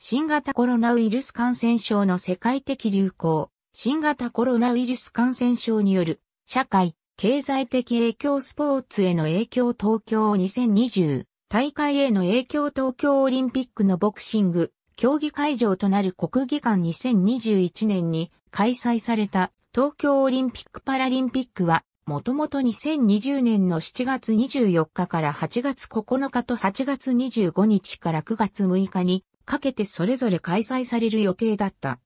新型コロナウイルス感染症の世界的流行、新型コロナウイルス感染症による社会、経済的影響スポーツへの影響東京2020大会への影響東京オリンピックのボクシング競技会場となる国技館2021年に開催された東京オリンピック・パラリンピックはもともと2020年の7月24日から8月9日と8月25日から9月6日にかけてそれぞれ開催される予定だった。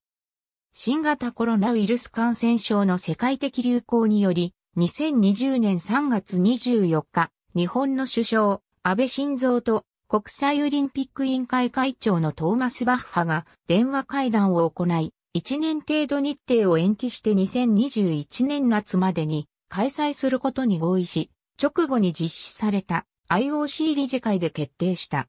新型コロナウイルス感染症の世界的流行により、2020年3月24日、日本の首相、安倍晋三と国際オリンピック委員会会長のトーマス・バッハが電話会談を行い、1年程度日程を延期して2021年夏までに開催することに合意し、直後に実施された IOC 理事会で決定した。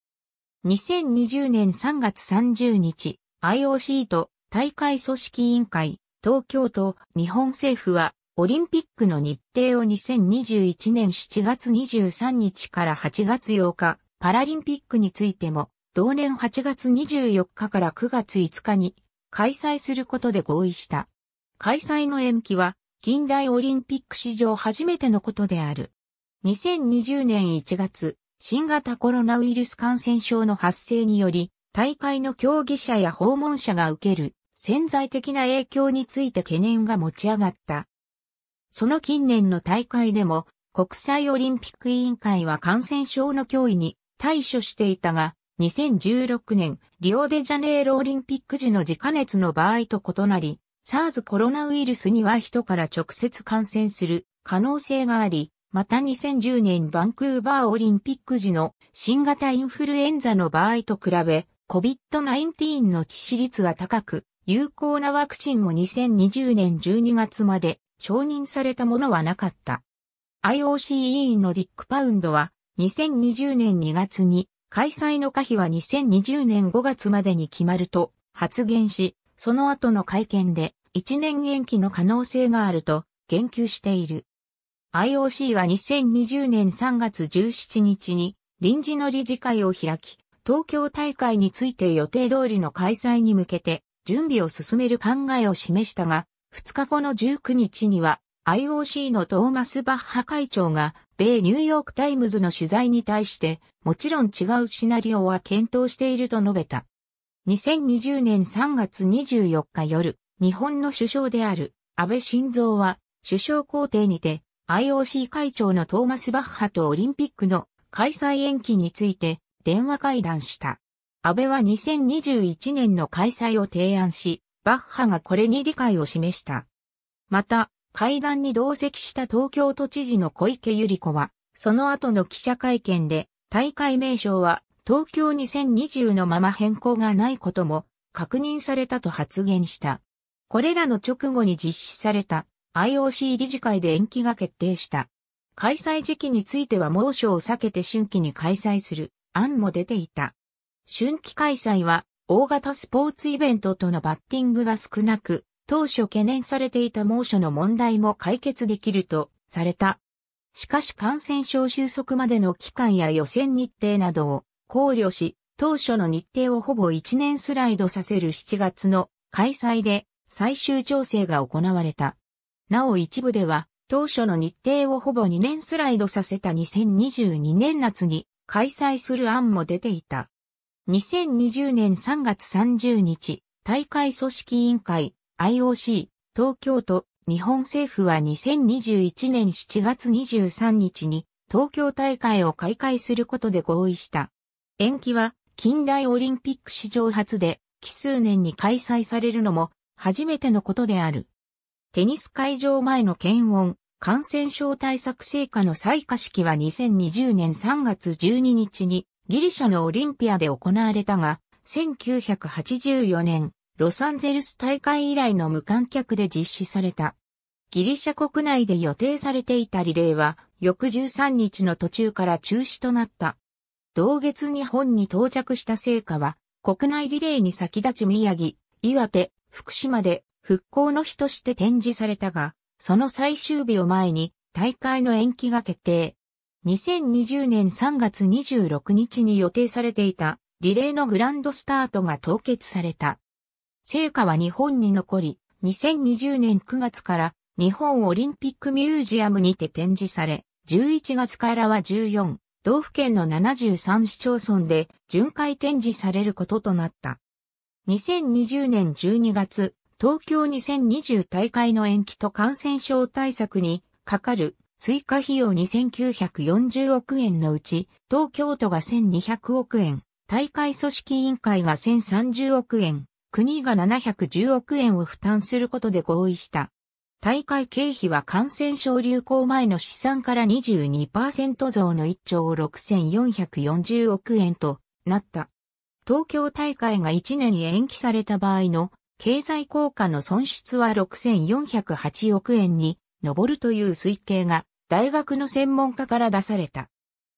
2020年3月30日、IOC と大会組織委員会、東京都日本政府はオリンピックの日程を2021年7月23日から8月8日、パラリンピックについても、同年8月24日から9月5日に開催することで合意した。開催の延期は近代オリンピック史上初めてのことである。2020年1月、新型コロナウイルス感染症の発生により、大会の競技者や訪問者が受ける潜在的な影響について懸念が持ち上がった。その近年の大会でも、国際オリンピック委員会は感染症の脅威に対処していたが、2016年、リオデジャネイロオリンピック時の自家熱の場合と異なり、SARS コロナウイルスには人から直接感染する可能性があり、また2010年バンクーバーオリンピック時の新型インフルエンザの場合と比べ、COVID-19 の致死率は高く、有効なワクチンも2020年12月まで承認されたものはなかった。IOC 委員のディック・パウンドは、2020年2月に、開催の可否は2020年5月までに決まると発言し、その後の会見で1年延期の可能性があると言及している。IOC は2020年3月17日に臨時の理事会を開き、東京大会について予定通りの開催に向けて準備を進める考えを示したが、2日後の19日には IOC のトーマス・バッハ会長が米ニューヨークタイムズの取材に対してもちろん違うシナリオは検討していると述べた。2020年3月24日夜、日本の首相である安倍晋三は首相公邸にて IOC 会長のトーマス・バッハとオリンピックの開催延期について電話会談した。安倍は2021年の開催を提案し、バッハがこれに理解を示した。また、会談に同席した東京都知事の小池百合子は、その後の記者会見で、大会名称は東京2020のまま変更がないことも確認されたと発言した。これらの直後に実施された IOC 理事会で延期が決定した。開催時期については猛暑を避けて春季に開催する案も出ていた。春季開催は大型スポーツイベントとのバッティングが少なく、当初懸念されていた猛暑の問題も解決できるとされた。しかし感染症収束までの期間や予選日程などを考慮し、当初の日程をほぼ1年スライドさせる7月の開催で最終調整が行われた。なお一部では、当初の日程をほぼ2年スライドさせた2022年夏に開催する案も出ていた。2020年3月30日、大会組織委員会 IOC 東京都日本政府は2021年7月23日に東京大会を開会することで合意した。延期は近代オリンピック史上初で奇数年に開催されるのも初めてのことである。テニス会場前の検温、感染症対策成果の再火式は2020年3月12日にギリシャのオリンピアで行われたが、1984年、ロサンゼルス大会以来の無観客で実施された。ギリシャ国内で予定されていたリレーは、翌13日の途中から中止となった。同月日本に到着した成果は、国内リレーに先立ち宮城、岩手、福島で復興の日として展示されたが、その最終日を前に大会の延期が決定。2020年3月26日に予定されていたリレーのグランドスタートが凍結された。成果は日本に残り、2020年9月から日本オリンピックミュージアムにて展示され、11月からは14、道府県の73市町村で巡回展示されることとなった。2020年12月、東京2020大会の延期と感染症対策にかかる追加費用2940億円のうち、東京都が1200億円、大会組織委員会が1030億円、国が710億円を負担することで合意した。大会経費は感染症流行前の試算から22%増の1兆6440億円となった。東京大会が1年延期された場合の経済効果の損失は6408億円に上るという推計が大学の専門家から出された。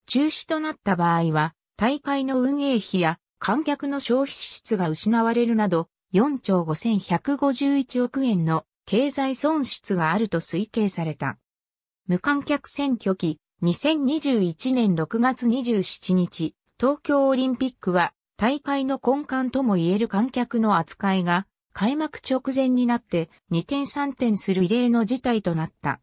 中止となった場合は大会の運営費や観客の消費支出が失われるなど4兆5151億円の経済損失があると推計された。無観客選挙期2021年6月27日東京オリンピックは大会の根幹とも言える観客の扱いが開幕直前になって2点3点する異例の事態となった。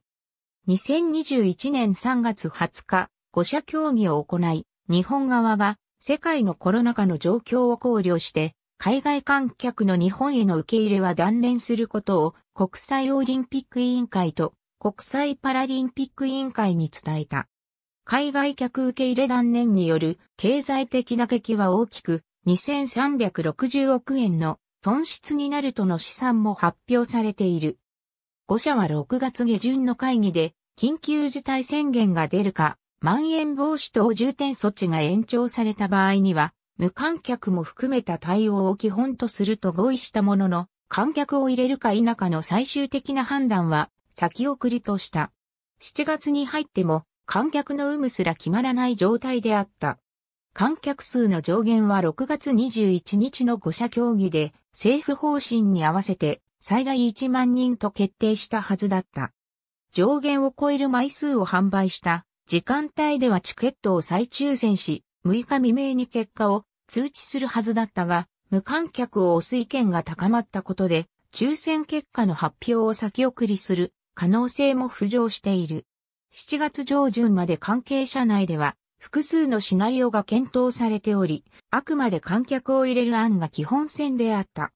2021年3月20日、5者協議を行い、日本側が世界のコロナ禍の状況を考慮して、海外観客の日本への受け入れは断念することを国際オリンピック委員会と国際パラリンピック委員会に伝えた。海外客受け入れ断念による経済的打撃は大きく2360億円の損失になるとの試算も発表されている。5社は6月下旬の会議で、緊急事態宣言が出るか、まん延防止等重点措置が延長された場合には、無観客も含めた対応を基本とすると合意したものの、観客を入れるか否かの最終的な判断は先送りとした。7月に入っても観客の有無すら決まらない状態であった。観客数の上限は6月21日の5者協議で政府方針に合わせて最大1万人と決定したはずだった。上限を超える枚数を販売した時間帯ではチケットを再抽選し、6日未明に結果を通知するはずだったが、無観客を推す意見が高まったことで、抽選結果の発表を先送りする可能性も浮上している。7月上旬まで関係者内では複数のシナリオが検討されており、あくまで観客を入れる案が基本線であった。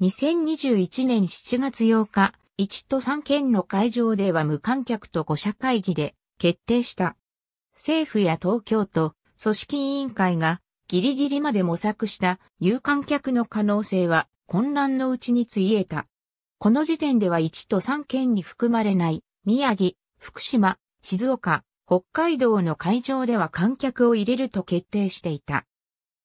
2021年7月8日、1都3県の会場では無観客と5者会議で決定した。政府や東京都、組織委員会がギリギリまで模索した有観客の可能性は混乱のうちについえた。この時点では1都3県に含まれない宮城、福島、静岡、北海道の会場では観客を入れると決定していた。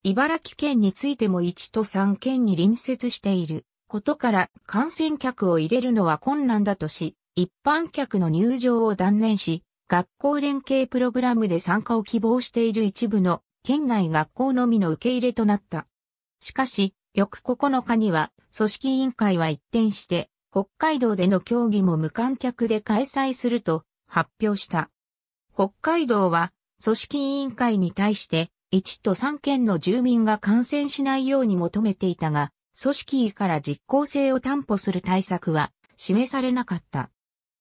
茨城県についても1と3県に隣接していることから観戦客を入れるのは困難だとし、一般客の入場を断念し、学校連携プログラムで参加を希望している一部の県内学校のみの受け入れとなった。しかし、翌9日には組織委員会は一転して北海道での競技も無観客で開催すると発表した。北海道は組織委員会に対して1都3県の住民が感染しないように求めていたが、組織委から実効性を担保する対策は示されなかった。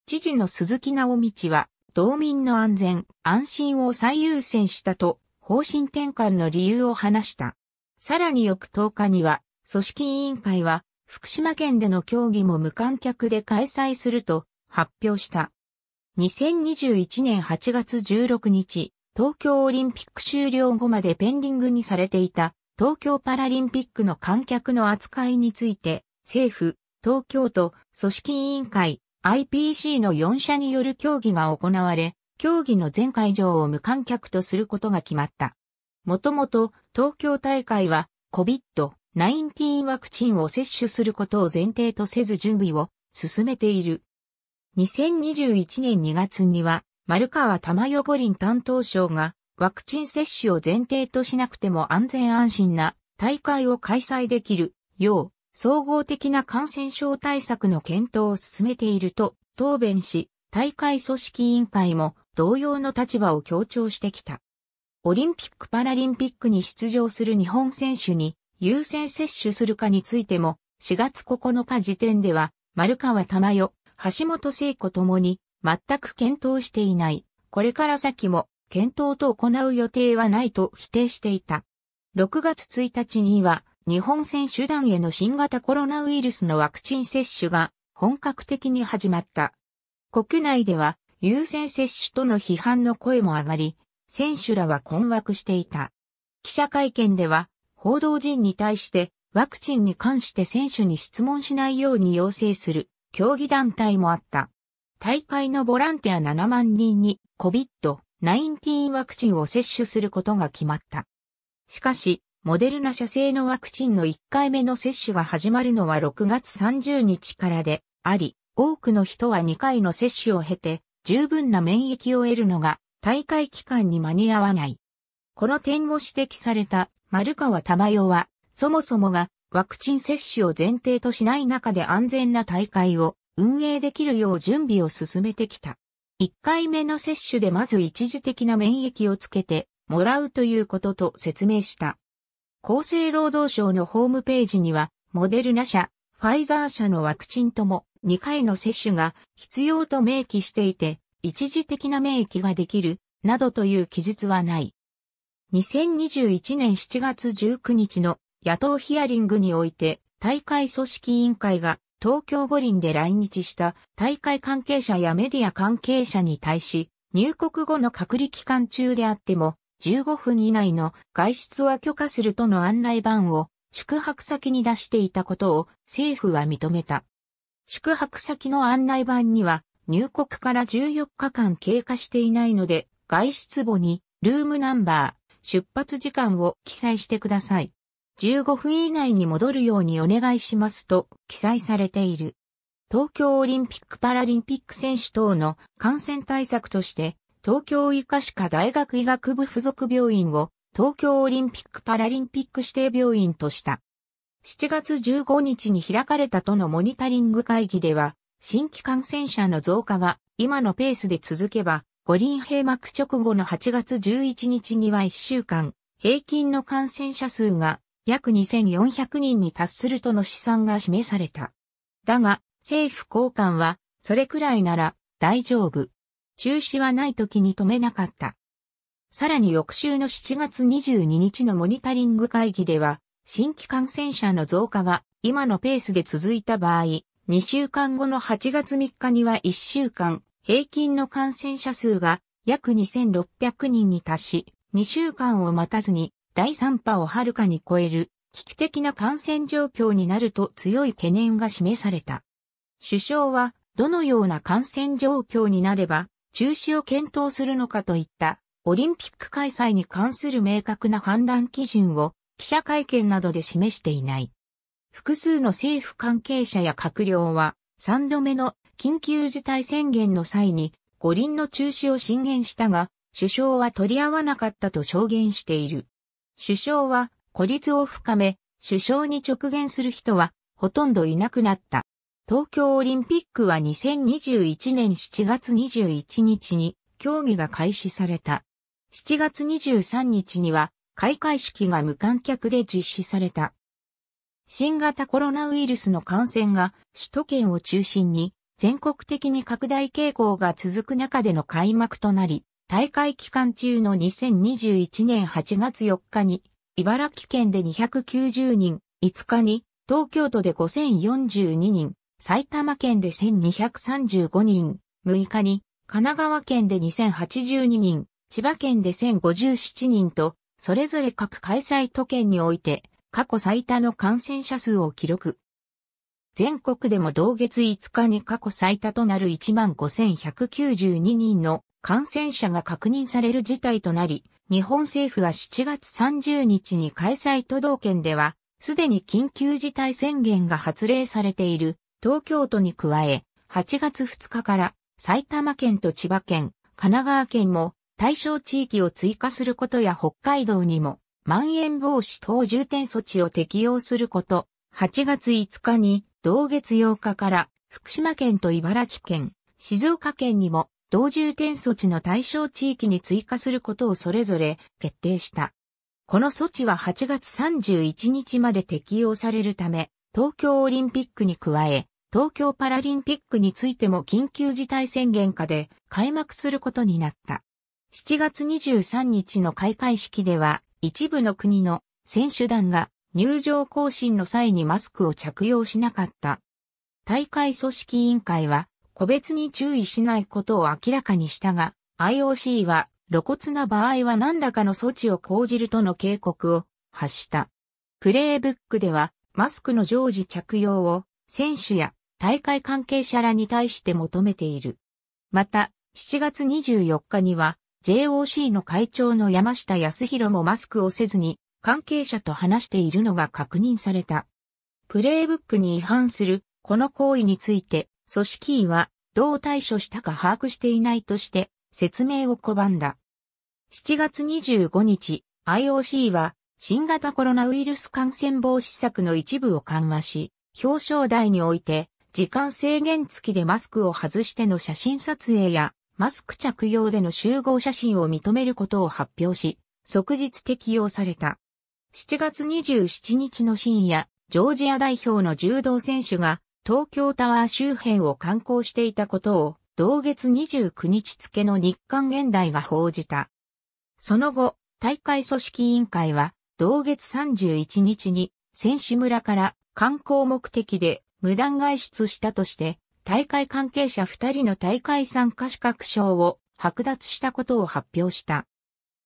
知事の鈴木直道は、道民の安全、安心を最優先したと、方針転換の理由を話した。さらに翌10日には、組織委員会は、福島県での競技も無観客で開催すると発表した。2021年8月16日、東京オリンピック終了後までペンディングにされていた東京パラリンピックの観客の扱いについて、政府、東京都、組織委員会、IPC の4社による協議が行われ、競技の全会場を無観客とすることが決まった。もともと東京大会は COVID-19 ワクチンを接種することを前提とせず準備を進めている。2021年2月には、丸川玉五輪担当省が、ワクチン接種を前提としなくても安全安心な大会を開催できるよう、総合的な感染症対策の検討を進めていると答弁し、大会組織委員会も同様の立場を強調してきた。オリンピック・パラリンピックに出場する日本選手に優先接種するかについても、4月9日時点では、丸川珠代橋本聖子ともに、全く検討していない。これから先も、検討と行う予定はないと否定していた。6月1日には、日本選手団への新型コロナウイルスのワクチン接種が本格的に始まった。国内では優先接種との批判の声も上がり、選手らは困惑していた。記者会見では、報道陣に対してワクチンに関して選手に質問しないように要請する競技団体もあった。大会のボランティア7万人に COVID-19 ワクチンを接種することが決まった。しかし、モデルナ社製のワクチンの1回目の接種が始まるのは6月30日からであり、多くの人は2回の接種を経て、十分な免疫を得るのが大会期間に間に合わない。この点を指摘された丸川珠代は、そもそもがワクチン接種を前提としない中で安全な大会を運営できるよう準備を進めてきた。1回目の接種でまず一時的な免疫をつけてもらうということと説明した。厚生労働省のホームページには、モデルナ社、ファイザー社のワクチンとも2回の接種が必要と明記していて、一時的な免疫ができる、などという記述はない。2021年7月19日の野党ヒアリングにおいて、大会組織委員会が東京五輪で来日した大会関係者やメディア関係者に対し、入国後の隔離期間中であっても、15分以内の外出は許可するとの案内板を宿泊先に出していたことを政府は認めた。宿泊先の案内板には入国から14日間経過していないので外出簿にルームナンバー、出発時間を記載してください。15分以内に戻るようにお願いしますと記載されている。東京オリンピック・パラリンピック選手等の感染対策として、東京医科歯科大学医学部附属病院を東京オリンピック・パラリンピック指定病院とした。7月15日に開かれた都のモニタリング会議では、新規感染者の増加が今のペースで続けば、五輪閉幕直後の8月11日には1週間、平均の感染者数が約2400人に達するとの試算が示された。だが、政府高官は、それくらいなら大丈夫。中止はない時に止めなかった。さらに翌週の7月22日のモニタリング会議では、新規感染者の増加が今のペースで続いた場合、2週間後の8月3日には1週間、平均の感染者数が約2600人に達し、2週間を待たずに第3波をはるかに超える危機的な感染状況になると強い懸念が示された。首相はどのような感染状況になれば中止を検討するのかといったオリンピック開催に関する明確な判断基準を記者会見などで示していない。複数の政府関係者や閣僚は3度目の緊急事態宣言の際に五輪の中止を進言したが首相は取り合わなかったと証言している。首相は孤立を深め、首相に直言する人はほとんどいなくなった。東京オリンピックは2021年7月21日に競技が開始された。7月23日には開会式が無観客で実施された。新型コロナウイルスの感染が首都圏を中心に全国的に拡大傾向が続く中での開幕となり、大会期間中の2021年8月4日に、茨城県で290人、5日に、東京都で5042人、埼玉県で1235人、6日に、神奈川県で2082人、千葉県で1057人と、それぞれ各開催都県において、過去最多の感染者数を記録。全国でも同月5日に過去最多となる15,192人の感染者が確認される事態となり、日本政府は7月30日に開催都道県では、すでに緊急事態宣言が発令されている東京都に加え、8月2日から埼玉県と千葉県、神奈川県も対象地域を追加することや北海道にも、まん延防止等重点措置を適用すること、8月5日に同月8日から福島県と茨城県、静岡県にも同重点措置の対象地域に追加することをそれぞれ決定した。この措置は8月31日まで適用されるため、東京オリンピックに加え、東京パラリンピックについても緊急事態宣言下で開幕することになった。7月23日の開会式では、一部の国の選手団が入場更新の際にマスクを着用しなかった。大会組織委員会は個別に注意しないことを明らかにしたが、IOC は露骨な場合は何らかの措置を講じるとの警告を発した。プレイブックではマスクの常時着用を選手や大会関係者らに対して求めている。また、7月24日には JOC の会長の山下康弘もマスクをせずに関係者と話しているのが確認された。プレイブックに違反するこの行為について組織委はどう対処したか把握していないとして説明を拒んだ。7月25日、IOC は新型コロナウイルス感染防止策の一部を緩和し、表彰台において時間制限付きでマスクを外しての写真撮影やマスク着用での集合写真を認めることを発表し、即日適用された。7月27日の深夜、ジョージア代表の柔道選手が東京タワー周辺を観光していたことを、同月29日付の日刊現代が報じた。その後、大会組織委員会は、同月31日に、選手村から観光目的で無断外出したとして、大会関係者2人の大会参加資格証を剥奪したことを発表した。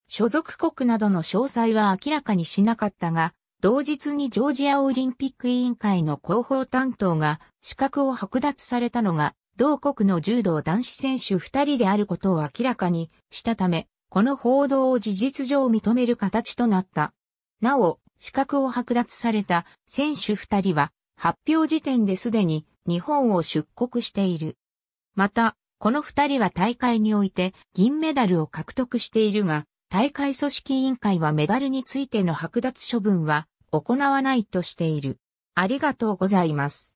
所属国などの詳細は明らかにしなかったが、同日にジョージアオリンピック委員会の広報担当が資格を剥奪されたのが、同国の柔道男子選手二人であることを明らかにしたため、この報道を事実上認める形となった。なお、資格を剥奪された選手二人は、発表時点ですでに日本を出国している。また、この二人は大会において銀メダルを獲得しているが、大会組織委員会はメダルについての剥奪処分は行わないとしている。ありがとうございます。